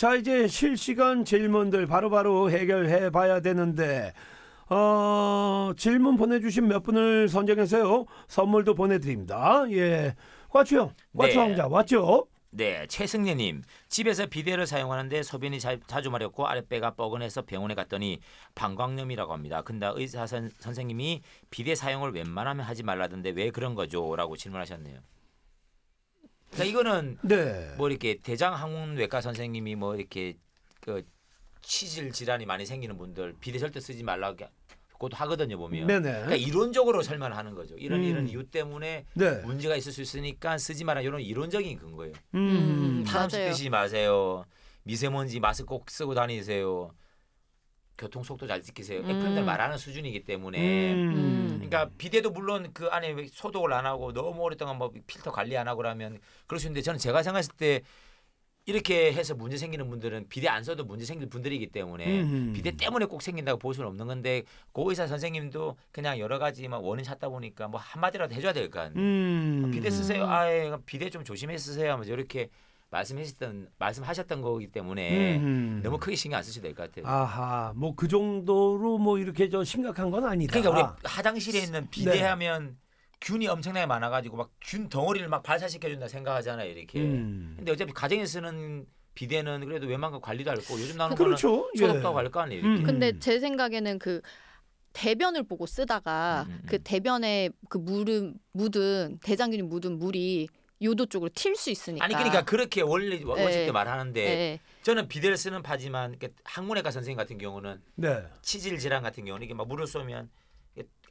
자 이제 실시간 질문들 바로바로 바로 해결해 봐야 되는데 어, 질문 보내주신 몇 분을 선정해서요 선물도 보내드립니다. 예, 과추형, 과추 네. 왕자 왔죠? 네, 최승래님 집에서 비데를 사용하는데 소변이 자, 주 마렵고 아랫배가 뻐근해서 병원에 갔더니 방광염이라고 합니다. 근데 의사 선, 선생님이 비데 사용을 웬만하면 하지 말라던데 왜 그런 거죠?라고 질문하셨네요. 그러니까 이거는 네. 뭐 이렇게 대장 항문외과 선생님이 뭐 이렇게 그 치질 질환이 많이 생기는 분들 비대 절대 쓰지 말라고 곧 하거든요 보면. 네네. 그러니까 이론적으로 설명하는 을 거죠. 이런 음. 이런 이유 때문에 네. 문제가 있을 수 있으니까 쓰지 마라 이런 이론적인 근거예요. 음. 음 탄수 드시지 마세요. 미세먼지 마스크 꼭 쓰고 다니세요. 교통 속도 잘 지키세요. 음. FM들 말하는 수준이기 때문에 음. 음. 그러니까 비대도 물론 그 안에 소독을 안 하고 너무 오랫동안 뭐 필터 관리 안 하고 그러면 그럴 수 있는데 저는 제가 생각했을 때 이렇게 해서 문제 생기는 분들은 비대 안 써도 문제 생길 분들이기 때문에 음 비대 때문에 꼭 생긴다고 볼 수는 없는 건데 고의사 선생님도 그냥 여러 가지 막 원인 찾다 보니까 뭐 한마디라도 해줘야 될거 아니에요. 음. 비대 쓰세요. 아예 비대 좀 조심해 쓰세요 하면서 이렇게 말씀하셨던 말씀하셨던 거기 때문에 음 너무 크게 신경 안 쓰셔도 될 것 같아요. 아하, 뭐 그 정도로 뭐 이렇게 저 심각한 건 아니다. 그러니까 우리 화장실에 있는 네. 비대하면 네. 균이 엄청나게 많아가지고 막 균 덩어리를 막 발사시켜준다 생각하잖아요 이렇게. 음. 근데 어차피 가정에 쓰는 비대는 그래도 웬만큼 관리도 알고 요즘 나는 그렇죠. 거는 소독도 예. 알거 아니에요. 음. 근데 제 생각에는 그 대변을 보고 쓰다가 음. 음, 음. 그 대변에 그 물은 묻은 대장균이 묻은 물이 요도 쪽으로 튈 수 있으니까. 아니 그러니까 그렇게 원리 원칙대 네. 말하는데 네. 저는 비데를 쓰는 바지만 학문외과 선생님 같은 경우는 네. 치질 질환 같은 경우는 이게 막 물을 쏘면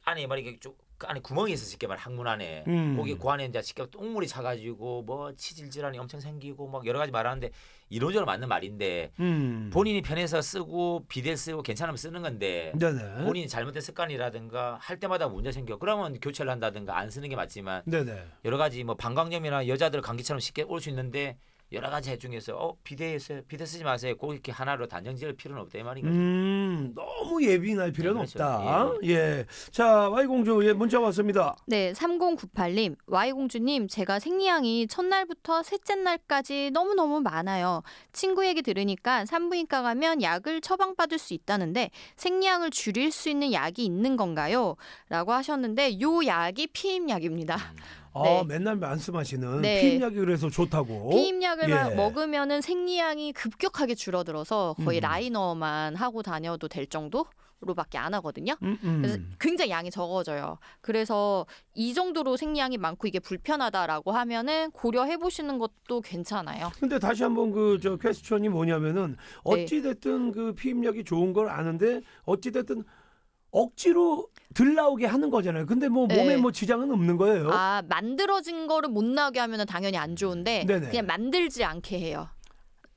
안에 막 이렇게 쭉그 안에 구멍이 있어 쉽게 말 항문 안에 음. 거기 그 안에 이제 쉽게 똥물이 차가지고 뭐 치질 질환이 엄청 생기고 막 여러 가지 말하는데 이론적으로 맞는 말인데 음. 본인이 편해서 쓰고 비대 쓰고 괜찮으면 쓰는 건데 네네. 본인이 잘못된 습관이라든가 할 때마다 문제 생겨 그러면 교체를 한다든가 안 쓰는 게 맞지만 네네. 여러 가지 뭐 방광염이나 여자들 감기처럼 쉽게 올 수 있는데 여러 가지 해 중에서 어 비대 있서 비대 쓰지 마세요 꼭 이렇게 하나로 단정 지을 필요는 없다 이 말인 거죠. 음 너무 예민할 필요는 네, 그렇죠. 없다. 예. 예. 예. 자 Y 공주 예 문자 왔습니다. 네 3098님 Y 공주님 제가 생리양이 첫날부터 셋째 날까지 너무 너무 많아요. 친구 얘기 들으니까 산부인과 가면 약을 처방받을 수 있다는데 생리양을 줄일 수 있는 약이 있는 건가요? 라고 하셨는데 요 약이 피임약입니다. 음. 아, 네. 맨날 말씀하시는 네. 피임약이 그래서 좋다고. 피임약을 예. 먹으면은 생리량이 급격하게 줄어들어서 거의 음. 라이너만 하고 다녀도 될 정도? 로밖에 안 하거든요. 음, 음. 그래서 굉장히 양이 적어져요. 그래서 이 정도로 생리량이 많고 이게 불편하다라고 하면은 고려해 보시는 것도 괜찮아요. 근데 다시 한번 그저 퀘스천이 뭐냐면은 어찌 됐든 네. 그 피임약이 좋은 걸 아는데 어찌 됐든 억지로 들 나오게 하는 거잖아요. 근데 뭐 네. 몸에 뭐 지장은 없는 거예요. 아 만들어진 거를 못 나오게 하면 당연히 안 좋은데 네네. 그냥 만들지 않게 해요.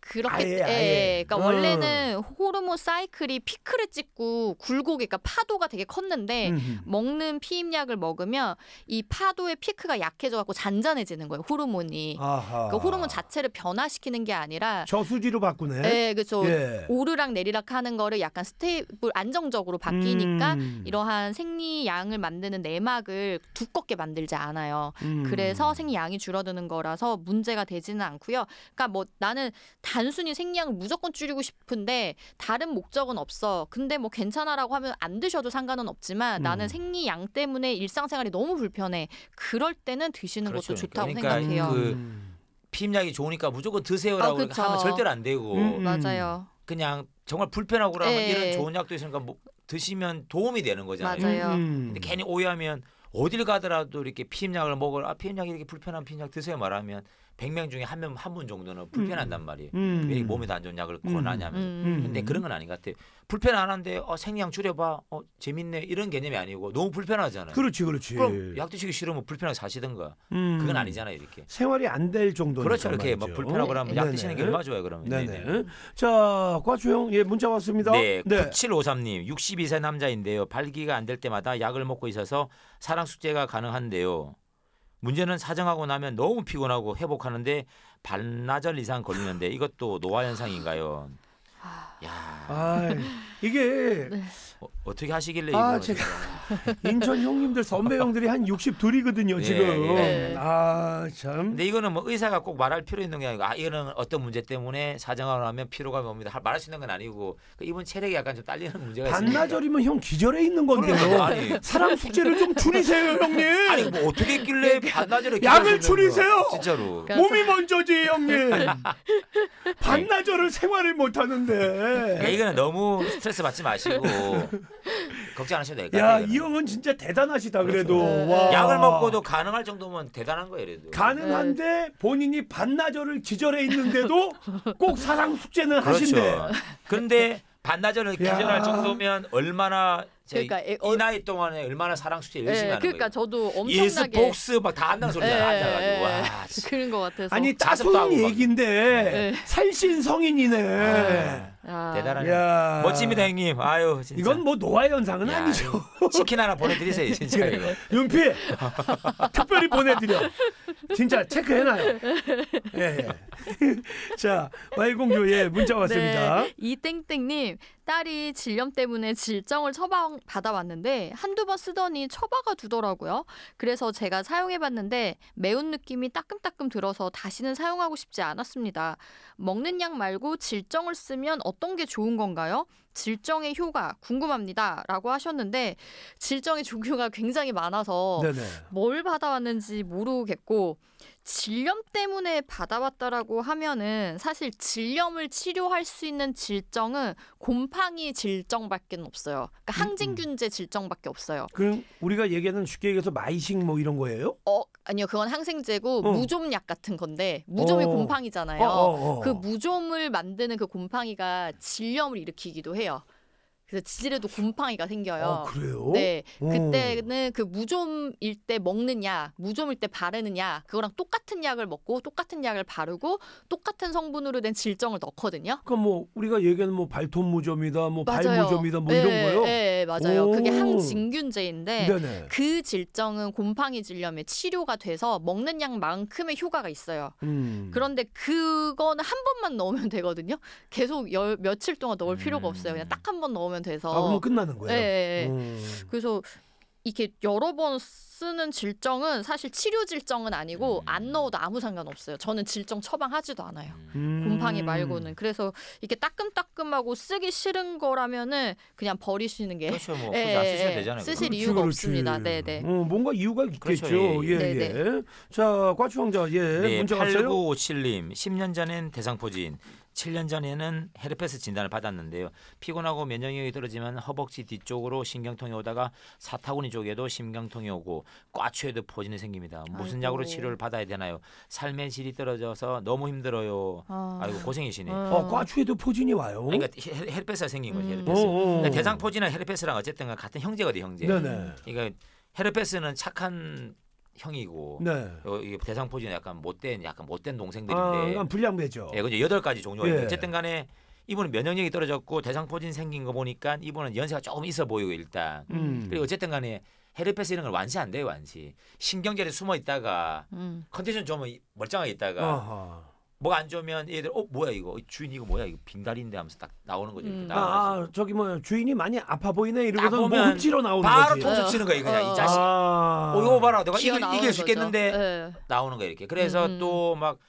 그렇게 아예, 예, 아예. 그러니까 어. 원래는 호르몬 사이클이 피크를 찍고 굴곡 그러니까 파도가 되게 컸는데 음흠. 먹는 피임약을 먹으면 이 파도의 피크가 약해져 갖고 잔잔해지는 거예요 호르몬이 아 그러니까 호르몬 자체를 변화시키는 게 아니라 저수지로 바꾸네 예, 그렇죠 예. 오르락 내리락 하는 거를 약간 스테이블 안정적으로 바뀌니까 음. 이러한 생리양을 만드는 내막을 두껍게 만들지 않아요 음. 그래서 생리양이 줄어드는 거라서 문제가 되지는 않고요 그러니까 뭐 나는 다 단순히 생량을 무조건 줄이고 싶은데 다른 목적은 없어. 근데 뭐 괜찮아라고 하면 안 드셔도 상관은 없지만 음. 나는 생리양 때문에 일상생활이 너무 불편해. 그럴 때는 드시는 그렇죠. 것도 좋다고 그러니까 생각해요. 그 음. 피임약이 좋으니까 무조건 드세요라고 아, 하면 절대로 안 되고. 음, 음. 맞아요. 그냥 정말 불편하고 그러면 예, 이런 예. 좋은 약도 있으니까 뭐 드시면 도움이 되는 거잖아요. 맞아요. 음. 근데 괜히 오해하면 어딜 가더라도 이렇게 피임약을 먹을 아 피임약 이렇게 불편한 피임약 드세요 말하면 100명 중에 한 명 한 분 정도는 불편한단 음. 말이에요. 음. 왜 몸에도 안 좋은 약을 권하냐면서. 음. 근데 그런 건 아닌 것 같아요. 불편 안 한데 어, 생량 리 줄여봐. 어, 재밌네. 이런 개념이 아니고 너무 불편하잖아요. 그렇지, 그렇지. 그럼 약 드시기 싫으면 불편하게 사시던가. 음. 그건 아니잖아요, 이렇게. 생활이 안 될 정도. 그렇죠, 이렇게 막 뭐 불편하고 그면약 드시는 게 얼마 좋아요, 그러면. 네네. 네네. 자, 과주용예 문자 왔습니다. 네, 네. 9753님 62세 남자인데요. 발기가 안 될 때마다 약을 먹고 있어서 사랑 숙제가 가능한데요. 문제는 사정하고 나면 너무 피곤하고 회복하는데 반나절 이상 걸리는데 이것도 노화 현상인가요? 아, 야. 아, 이게 네. 어, 떻게 하시길래 아, 제가 인천 형님들 선배 형들이 한 62이거든요, 예, 지금. 예. 네. 아, 참. 근데 이거는 뭐 의사가 꼭 말할 필요 있는 게 아니고 아, 이거는 어떤 문제 때문에 사정하고 하면 피로감이 옵니다. 말할 수 있는 건 아니고 그러니까 이분 체력이 약간 좀 딸리는 문제가 있어요. 반나절이면 형 기절해 있는 건데요. 그러니까 아니, 사람 숙제를 좀 줄이세요, 형님. 아니, 뭐 어떻게 했길래 그러니까 반나절에 약을 줄이세요. 진짜로. 그러니까 몸이 먼저지, 형님. 네. 반나절을 생활을 못 하는데. 네. 이거는 너무 스트레스 받지 마시고 걱정 안 하셔도 될것 같아요. 야, 이 형은 진짜 대단하시다 그렇죠. 그래도. 그렇죠. 와. 약을 먹고도 가능할 정도면 대단한 거예요, 그래도. 가능한데 네. 본인이 반나절을 기절해 있는데도 꼭 사랑 숙제는 그렇죠. 하신대. 그런데 반나절을 기절할 정도면 얼마나 그러니까 이, 이 어, 나이 동안에 얼마나 사랑 수제 예, 열심히 하는 그러니까 거예요. 저도 엄청나게 예습 복스 막다 한다는 소리야 예, 앉아가지고 예. 와 그런 것 같아서 아니 짜증 얘기인데 네. 네. 살신 성인이네. 아. 아. 대단하네. 멋집니다 형님. 아유 진짜. 이건 뭐 노화 현상은 야, 아니죠. 치킨 하나 보내드리세요 진짜 네. 이거. 윤피 특별히 보내드려. 진짜 체크해놔요. 예. 예. 자마이공주예 문자 왔습니다. 네, 이 땡땡님 딸이 질염 때문에 질정을 처방받아 왔는데 한두 번 쓰더니 처박아 두더라고요. 그래서 제가 사용해 봤는데 매운 느낌이 따끔따끔 들어서 다시는 사용하고 싶지 않았습니다. 먹는 약 말고 질정을 쓰면 어떤 게 좋은 건가요? 질정의 효과 궁금합니다. 라고 하셨는데 질정의 종류가 굉장히 많아서 네네. 뭘 받아왔는지 모르겠고 질염 때문에 받아왔다라고 하면은 사실 질염을 치료할 수 있는 질정은 곰팡이 질정밖에 없어요. 그러니까 음, 음. 항진균제 질정밖에 없어요. 그럼 우리가 얘기하는 쉽게 얘기해서 마이싱뭐 이런 거예요? 어 아니요 그건 항생제고 어. 무좀약 같은 건데 무좀이 어. 곰팡이잖아요. 어, 어, 어. 그 무좀을 만드는 그 곰팡이가 질염을 일으키기도 해요. 그래서 지질에도 곰팡이가 생겨요. 아, 그래요? 네. 오. 그때는 그 무좀일 때 먹는 약, 무좀일 때바르느냐 그거랑 똑같은 약을 먹고 똑같은 약을 바르고 똑같은 성분으로 된 질정을 넣거든요. 그러니까 뭐 우리가 얘기하는 뭐 발톱 무좀이다, 뭐 발 무좀이다, 뭐 이런 네, 거요. 네, 맞아요. 오. 그게 항진균제인데 네네. 그 질정은 곰팡이 질염에 치료가 돼서 먹는 약만큼의 효과가 있어요. 음. 그런데 그거는 한 번만 넣으면 되거든요. 계속 열, 며칠 동안 넣을 필요가 없어요. 그냥 음. 딱한 번 넣으면 돼서 아, 그럼 끝나는 거예요. 네, 네, 네. 음. 그래서 이렇게 여러 번 쓰는 질정은 사실 치료 질정은 아니고 음. 안 넣어도 아무 상관없어요. 저는 질정 처방하지도 않아요. 음. 곰팡이 음. 말고는. 그래서 이렇게 따끔따끔하고 쓰기 싫은 거라면은 그냥 버리시는 게 그렇죠. 뭐 예, 안 쓰셔도 되잖아요. 쓰실 그렇지, 이유가 그렇지. 없습니다. 네, 네. 어, 뭔가 이유가 있겠죠. 그렇죠. 예, 예. 예 네, 예. 네. 자, 과추왕자. 예. 네, 문자 8957님. 10년 전엔 대상포진 7년 전에는 헤르페스 진단을 받았는데요. 피곤하고 면역력이 떨어지면 허벅지 뒤쪽으로 신경통이 오다가 사타구니 쪽에도 신경통이 오고 꽈추에도 포진이 생깁니다. 무슨 아이고. 약으로 치료를 받아야 되나요? 삶의 질이 떨어져서 너무 힘들어요. 아. 이고 고생이시네. 아. 어, 꽈추에도 포진이 와요. 그러니까 헤르페스가 생긴 거죠. 음. 헤르페스. 어, 어, 어. 대장포진이나 헤르페스랑 어쨌든 같은 형제거든요. 형제. 네네. 그러니까 헤르페스는 착한 형이고 네. 어, 이대상포진 약간 못된 약간 못된 동생들인데 아, 불량배죠. 예, 그죠 여덟 가지 종류가 있는데 예. 어쨌든간에 이분은 면역력이 떨어졌고 대상포진 생긴 거 보니까 이분은 연세가 조금 있어 보이고 일단 음. 그리고 어쨌든간에 헤르페스 이런 걸 완치 안 돼요 완치 신경절에 숨어 있다가 음. 컨디션 좀 멀쩡하게 있다가 어허. 뭐가 안 좋으면 얘들 어 뭐야 이거 주인 이거 뭐야 이거 빈다리인데 하면서 딱 나오는 거죠. 음. 아, 아, 저기 뭐 주인이 많이 아파 보이네 이러면서 몸치로 나오는 바로 거지. 바로 통수 치는 거예요 그냥 어. 이 자식. 아. 어 이거 봐라 내가 이길, 이길 수 있겠는데 네. 나오는 거 이렇게. 그래서 음, 음. 또막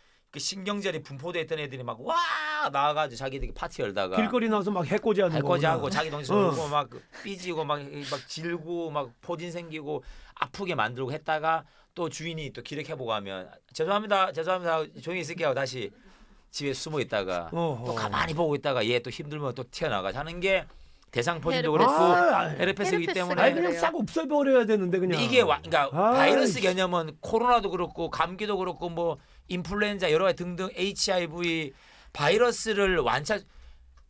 그신경전이 분포돼 있던 애들이 막 와 나와가지고 자기들이 파티 열다가 길거리 나와서 막 해코지 하는 해코지 하고 자기 동생 어. 울고 어. 막 삐지고 막막 질고 막 포진 생기고 아프게 만들고 했다가 또 주인이 또 기력해보고 하면 죄송합니다 죄송합니다 종이 있을게요 다시 집에 숨어 있다가 어허. 또 어. 가만히 보고 있다가 얘 또 힘들면 또 튀어나가 하는 게 대상 포진도 그랬고 아, 아, 아. 헤르페스기 때문에 아니 그냥 싹 없애버려야 되는데 그냥 이게 와, 그러니까 아, 바이러스 개념은 코로나도 그렇고 감기도 그렇고 뭐 인플루엔자 여러 가지 등등 HIV 바이러스를 완찰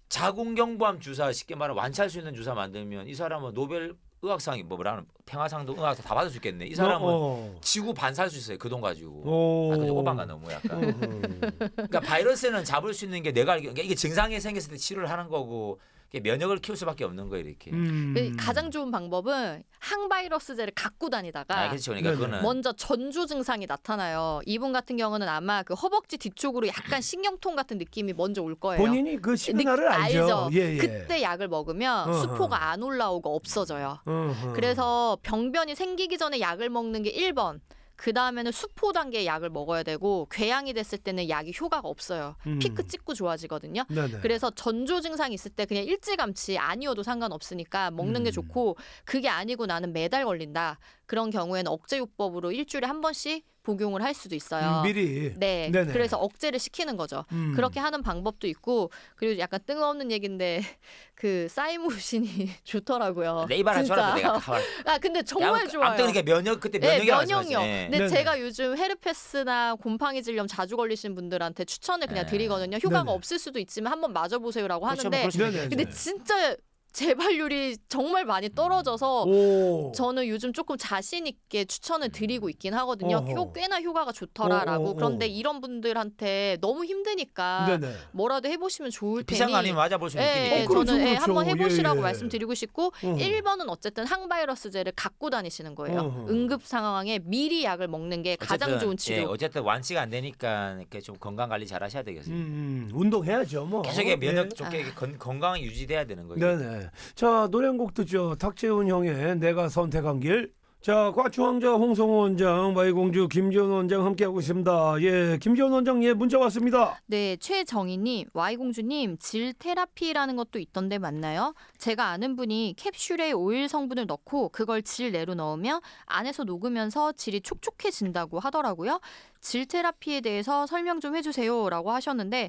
자궁경부암 주사 쉽게 말하면 완찰 수 있는 주사 만들면 이 사람은 노벨 의학상이 뭐 뭐라는 평화상도 의학상 다 받을 수 있겠네. 이 사람은 어. 어. 지구 반사할 수 있어요. 그 돈 가지고. 아까 호방가 너무 약간. 그러니까 바이러스는 잡을 수 있는 게 내가 알기 그러니까 이게 증상이 생겼을 때 치료를 하는 거고 면역을 키울 수밖에 없는 거예요 이렇게. 음. 그 가장 좋은 방법은 항바이러스제를 갖고 다니다가 아, 그렇죠. 그러니까 그거는 먼저 전조 증상이 나타나요. 이분 같은 경우는 아마 그 허벅지 뒤쪽으로 약간 신경통 같은 느낌이 먼저 올 거예요. 본인이 그 시그널을 알죠. 알죠. 예, 예. 그때 약을 먹으면 어허. 수포가 안 올라오고 없어져요. 어허. 그래서 병변이 생기기 전에 약을 먹는 게 1번. 그 다음에는 수포 단계의 약을 먹어야 되고 궤양이 됐을 때는 약이 효과가 없어요. 음. 피크 찍고 좋아지거든요. 네네. 그래서 전조 증상 있을 때 그냥 일찌감치 아니어도 상관없으니까 먹는 음. 게 좋고 그게 아니고 나는 매달 걸린다. 그런 경우에는 억제요법으로 일주일에 한 번씩 복용을 할 수도 있어요. 음, 미리. 네. 네네. 그래서 억제를 시키는 거죠. 음. 그렇게 하는 방법도 있고 그리고 약간 뜬금없는 얘기인데 그 사이무신이 좋더라고요. 레이바라 줘라 내가 아 근데 정말 야, 좋아요. 암덩이가 그러니까 면역 그때 네, 면역이 네, 면역력. 네. 근데 네네. 제가 요즘 헤르페스나 곰팡이 질염 자주 걸리신 분들한테 추천을 그냥 네. 드리거든요. 효과가 네네. 없을 수도 있지만 한번 맞아 보세요라고 그렇죠, 하는데 그렇죠, 그렇죠. 근데 진짜 재발률이 정말 많이 떨어져서 오. 저는 요즘 조금 자신 있게 추천을 드리고 있긴 하거든요. 어 꽤나 효과가 좋더라라고. 어 그런데 이런 분들한테 너무 힘드니까 네네. 뭐라도 해보시면 좋을 그 테니. 비상 아니 맞아볼 수 있는 예, 예, 어, 저는 예, 한번 해보시라고 예, 예. 말씀드리고 싶고 어 음. 1번은 어쨌든 항바이러스제를 갖고 다니시는 거예요. 어 응급 상황에 미리 약을 먹는 게 가장 좋은 치료. 예, 어쨌든 완치가 안 되니까 이렇게 좀 건강 관리 잘 하셔야 되겠어요. 음, 음. 운동해야죠. 뭐. 계속 면역 좋게 네. 아. 건, 건강 유지돼야 되는 거예요. 네네. 자, 노래 한 곡 듣죠. 탁재훈 형의 내가 선택한 길. 자, 과추왕자 홍성호 원장, 마이공주 김지원 원장 함께하고 있습니다. 예, 김지원 원장, 예, 문자 왔습니다. 네, 최정희님, 와이공주님, 질 테라피라는 것도 있던데 맞나요? 제가 아는 분이 캡슐에 오일 성분을 넣고 그걸 질 내로 넣으면 안에서 녹으면서 질이 촉촉해진다고 하더라고요. 질 테라피에 대해서 설명 좀 해주세요라고 하셨는데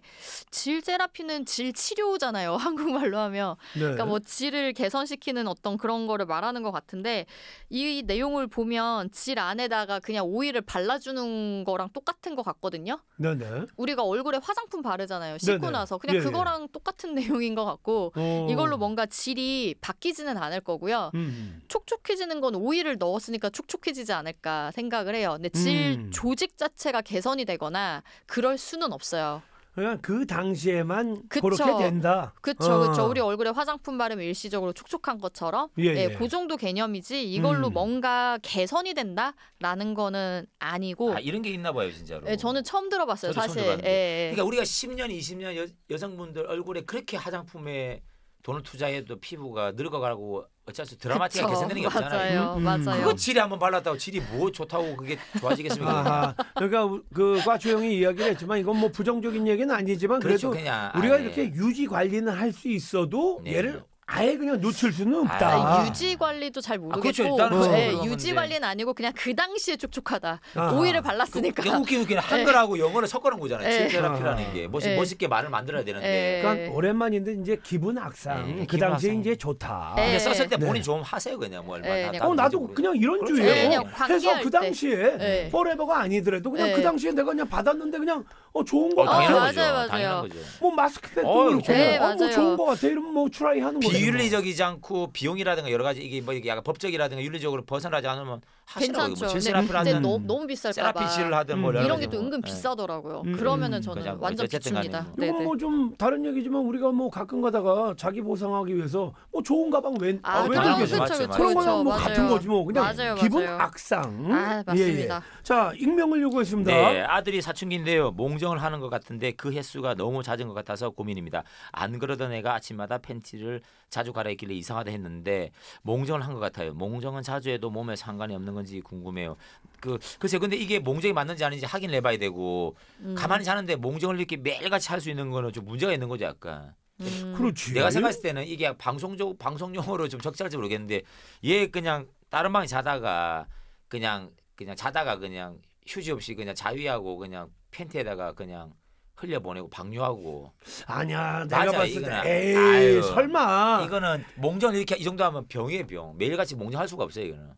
질 테라피는 질 치료잖아요 한국말로 하면 네. 그러니까 뭐 질을 개선시키는 어떤 그런 거를 말하는 것 같은데 이 내용을 보면 질 안에다가 그냥 오일을 발라주는 거랑 똑같은 것 같거든요. 네네. 네. 우리가 얼굴에 화장품 바르잖아요 네, 씻고 네네. 나서 그냥 네 그거랑 똑같은 내용인 것 같고 오. 어. 이걸로 뭔가 질이 바뀌지는 않을 거고요. 음, 음. 촉촉해지는 건 오일을 넣었으니까 촉촉해지지 않을까 생각을 해요. 근데 질 음. 조직 자체 자체가 개선이 되거나 그럴 수는 없어요. 그냥 그 당시에만 그쵸. 그렇게 된다. 그렇죠, 어. 그렇죠. 우리 얼굴에 화장품 바르면 일시적으로 촉촉한 것처럼, 예, 예. 예, 그 정도 개념이지 이걸로 음. 뭔가 개선이 된다라는 거는 아니고. 아, 이런 게 있나 봐요, 진짜로. 예, 저는 처음 들어봤어요, 사실. 처음 예, 예, 그러니까 우리가 10년, 20년 여, 여성분들 얼굴에 그렇게 화장품에 돈을 투자해도 피부가 늙어가고 어차피 드라마틱하게 그쵸, 개선되는 게 맞아요, 없잖아요. 음, 음. 맞아요. 그거 질이 한번 발랐다고 질이 뭐 좋다고 그게 좋아지겠습니까? 그러니까 그과조형이 이야기를 했지만 이건 뭐 부정적인 얘기는 아니지만 그렇죠, 그래도 우리가 아, 네. 이렇게 유지 관리는 할 수 있어도 네. 얘를 아예 그냥 놓칠 수는 아, 없다. 아, 유지 관리도 잘 아, 모르겠고 아, 그렇죠. 예, 네, 유지 관리는 아니고 그냥 그 당시에 촉촉하다. 아, 오일을 그 발랐으니까. 그, 웃긴 웃긴 한글하고 에. 영어를 섞어놓은 거잖아요. 치세라피라는 예. 아. 게 멋있, 에. 예. 멋있게 말을 만들어야 되는데. 그러니까 오랜만인데 이제 기분 악상. 에, 그 당시에 이제 좋다. 에. 썼을 때 본인 네. 좀 하세요 그냥 뭐 얼마나. 어 나도 모르겠고. 그냥 이 그렇죠. 주의예요. 해서 그 당시에 포레버가 아니더라도 그냥 그 당시에 내가 그냥 받았는데 그냥 어 좋은 거 어, 같아. 당연 거죠. 맞아요, 맞아요. 뭐마스크팩에 어, 렇고 네, 어, 뭐 좋은 거 같아. 이러뭐 추라이 하는 거예요. 비윤리적이지 뭐. 않고 비용이라든가 여러 가지 이게 뭐 이게 약간 법적이라든가 윤리적으로 벗어나지 않으면 하시라뭐세라피를 하든 너, 너무 음, 비쌀까 봐 세라피질을 하든 뭐 음. 이런 게또 뭐. 은근 비싸더라고요. 음. 그러면은 음. 저는 그 완전 비춥니다. 이건 뭐좀 다른 얘기지만 우리가 뭐 가끔 가다가 자기 보상하기 위해서 뭐 좋은 가방 웬 아, 아, 그런 그렇죠, 죠 그런 거랑 뭐 맞아요. 같은 거지 뭐 그냥 맞아요, 기분 맞아요. 악상. 아, 맞습니다. 예, 예. 자 익명을 요구했습니다. 네, 아들이 사춘기인데요 몽정을 하는 것 같은데 그 횟수가 너무 잦은 것 같아서 고민입니다. 안 그러던 애가 아침마다 팬티를 자주 갈아입길래 이상하다 했는데 몽정을 한 것 같아요. 몽정은 자주 해도 몸에 상관이 없는 건지 궁금해요. 그 글쎄 근데 이게 몽정이 맞는지 아닌지 확인을 해봐야 되고 음. 가만히 자는데 몽정을 이렇게 매일같이 할 수 있는 거는 좀 문제가 있는 거죠 약간. 음. 음. 그렇지. 내가 생각했을 때는 이게 방송적 방송용으로좀 적절할지 모르겠는데 얘 그냥 다른 방에 자다가 그냥 그냥 자다가 그냥 휴지 없이 그냥 자위하고 그냥 팬티에다가 그냥 흘려보내고 방류하고 아니야 내가 맞아, 봤을 때 에이 아유, 설마 이거는 몽정 이렇게 이 정도 하면 병이에병 매일같이 몽정할 수가 없어요 이거는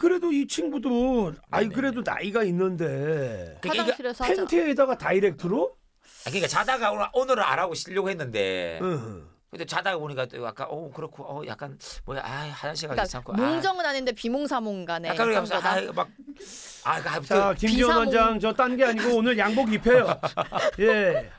그래도 이 친구도 아이 그래도 나이가 있는데 그러니까 화장실에서 하자. 에다가 다이렉트로? 아, 그러니까 자다가 오늘 오늘은 안 하고 쉬려고 했는데 응. 근데 자다가 보니까 또 약간 어 그렇고 어 약간 뭐야 아 화장실 가기 그러니까 귀찮고 농정은 아. 아닌데 비몽사몽간에 약간 그렇서아이 막아 자, 김지원 비사몽. 원장 저 딴 게 아니고 오늘 양복 입혀요. 예.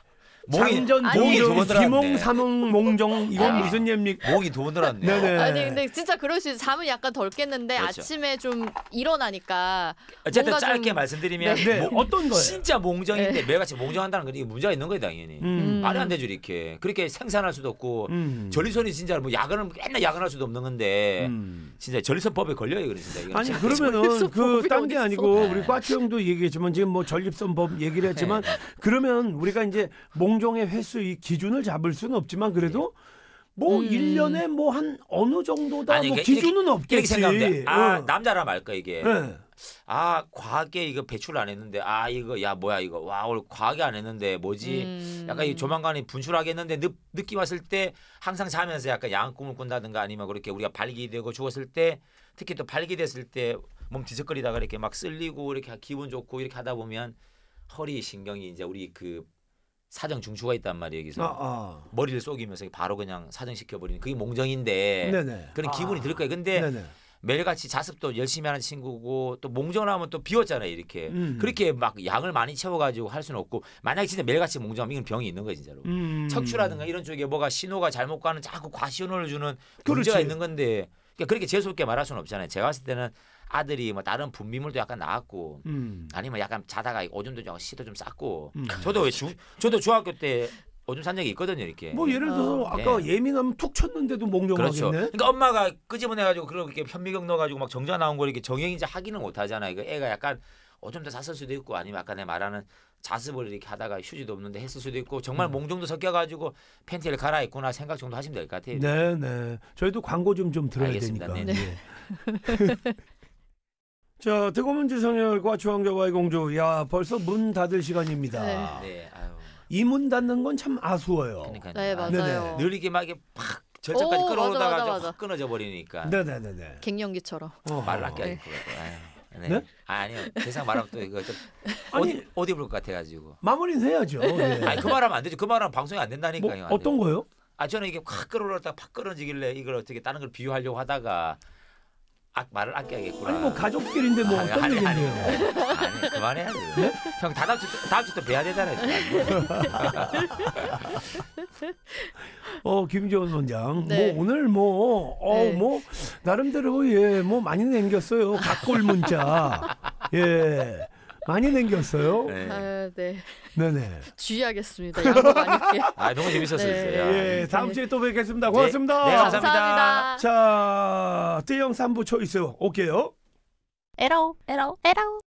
몽이 장전 몽이 도들었네. 기몽 사몽 몽정 이건 무슨 예입니까? 목이 도들었네. 네네. 어, 아니 근데 진짜 그럴 수 있어요. 잠은 약간 덜 깼는데 그렇죠. 아침에 좀 일어나니까 어쨌든 뭔가 짧게 좀- 말씀드리면 네. 뭐- 어떤 거예요? 진짜 몽정인데 네. 매일같이 몽정한다는 건 이게 문제가 있는 거예요 당연히 음. 음. 말이 안 되죠 이렇게 그렇게 생산할 수도 없고 음. 전리선이 진짜 뭐 야근을 맨날 야근할 수도 없는 건데 음. 진짜 전리선법에 걸려요 그래 진짜 이거 아니 그러면은 그딴게 아니고 우리 꽈추 형도 얘기했지만 지금 뭐 전립선법 얘기를 했지만 네. 그러면 우리가 이제 몽 공종의 횟수 이 기준을 잡을 수는 없지만 그래도 예. 뭐 음. 1년에 뭐 한 어느 정도다 아니, 뭐 이게, 기준은 이렇게, 없겠지. 이렇게 아, 어. 남자라 말까 이게. 네. 아, 과하게 이거 배출 안 했는데 아, 이거 야 뭐야 이거. 와, 오늘 과하게 안 했는데 뭐지? 음. 약간 이 조만간에 분출하겠는데 늦, 늦게 왔을 때 항상 자면서 약간 양 꿈을 꾼다든가 아니면 그렇게 우리가 발기되고 죽었을 때 특히 또 발기됐을 때 몸 뒤적거리다가 이렇게 막 쓸리고 이렇게 기분 좋고 이렇게 하다 보면 허리 신경이 이제 우리 그 사정 중추가 있단 말이에요 여기서 아, 아. 머리를 쏘기면서 바로 그냥 사정 시켜버리는 그게 몽정인데 네네. 그런 아. 기분이 들 거예요 근데 네네. 매일같이 자습도 열심히 하는 친구고 또 몽정하면 또 비웠잖아요 이렇게 음. 그렇게 막 양을 많이 채워가지고 할 수는 없고 만약에 진짜 매일같이 몽정하면 이건 병이 있는 거예요 진짜로 음. 척추라든가 이런 쪽에 뭐가 신호가 잘못 가는 자꾸 과신호를 주는 그렇지. 문제가 있는 건데 그러니까 그렇게 재수없게 말할 수는 없잖아요 제가 봤을 때는 아들이 뭐 다른 분비물도 약간 나왔고 음. 아니면 약간 자다가 오줌도 좀 시도 좀 쌌고 음. 저도 중, 아, 저도 중학교 때 오줌 산 적이 있거든요 이렇게 뭐 예를 들어서 아. 까 네. 예민하면 툭 쳤는데도 몽룡하겠네 그렇죠. 그러니까 엄마가 끄집어내가지고 그렇게 편미경 넣어가지고 막 정자 나온 거 이렇게 정형 이제 하기는 못하잖아 이거 애가 약간 오줌도 샀을 수도 있고 아니면 아까 내 말하는 자습을 이렇게 하다가 휴지도 없는데 했을 수도 있고 정말 음. 몽정도 섞여가지고 팬티를 갈아입거나 생각 정도 하시면 될 것 같아요. 네네. 네. 저희도 광고 좀 좀 들어야 알겠습니다. 되니까. 네. 네. 예. 자, 대고문제 성열과 주황자와의 공주. 야, 벌써 문 닫을 시간입니다. 네, 네 아유. 이 문 닫는 건 참 아쉬워요. 그러니까 네, 맞아요. 느리게 막 이게 팍 절차까지 끌어오다가 끊어져 버리니까. 네네네네. 갱년기처럼. 어. 말라게 네. 아유. 아, 네? 네? 아, 아니요. 대상 말하면 또 이거 좀 아니, 옷, 입을 것 같아가지고. 마무리는 해야죠. 네. 네. 아니, 그 말하면 안 되죠. 그 말하면 방송이 안 된다니까요. 뭐, 어떤 거요? 아 저는 이게 확 끌어올랐다가 팍 끌어지길래 이걸 어떻게 다른 걸 비유하려고 하다가 악 말을 아껴야겠구나. 아니 뭐 가족끼리인데 뭐 아, 어떤 아니, 얘기인요 아니, 아니, 그만해야지. 네? 예? 형 다음 주 다음 주또 뵈야 되잖아요. 어 김지원 원장, 뭐 네. 뭐, 어, 네. 뭐 오늘 예, 뭐 어뭐 네. 나름대로 예 뭐 많이 남겼어요. 각골 문자. 예. 많이 남겼어요. 네. 아, 네. 네네. 주의하겠습니다. 양보 많이 게. 아 너무 재밌었어요. 네. 예, 네. 다음 주에 또 뵙겠습니다. 네. 고맙습니다. 네, 네, 감사합니다. 감사합니다. 자, 띠영 3부 초이스 올게요. 에라오, 에라오, 에라오.